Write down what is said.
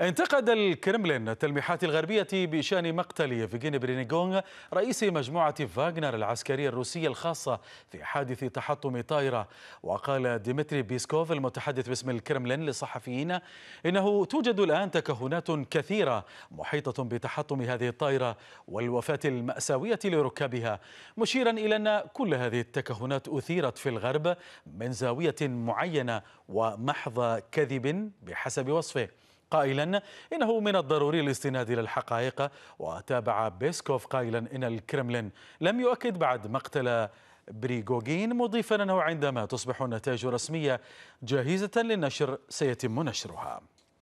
انتقد الكرملين التلميحات الغربية بشأن مقتل يفغيني برينيغون رئيس مجموعة فاغنر العسكرية الروسية الخاصة في حادث تحطم طائرة وقال ديمتري بيسكوف المتحدث باسم الكرملين للصحفيين إنه توجد الآن تكهنات كثيرة محيطة بتحطم هذه الطائرة والوفاة المأساوية لركابها مشيرا إلى أن كل هذه التكهنات أثيرت في الغرب من زاوية معينة ومحض كذب بحسب وصفه قائلا إنه من الضروري الاستناد إلى الحقائق وتابع بيسكوف قائلا إن الكرملين لم يؤكد بعد مقتل بريغوغين مضيفا أنه عندما تصبح النتائج رسمية جاهزة للنشر سيتم نشرها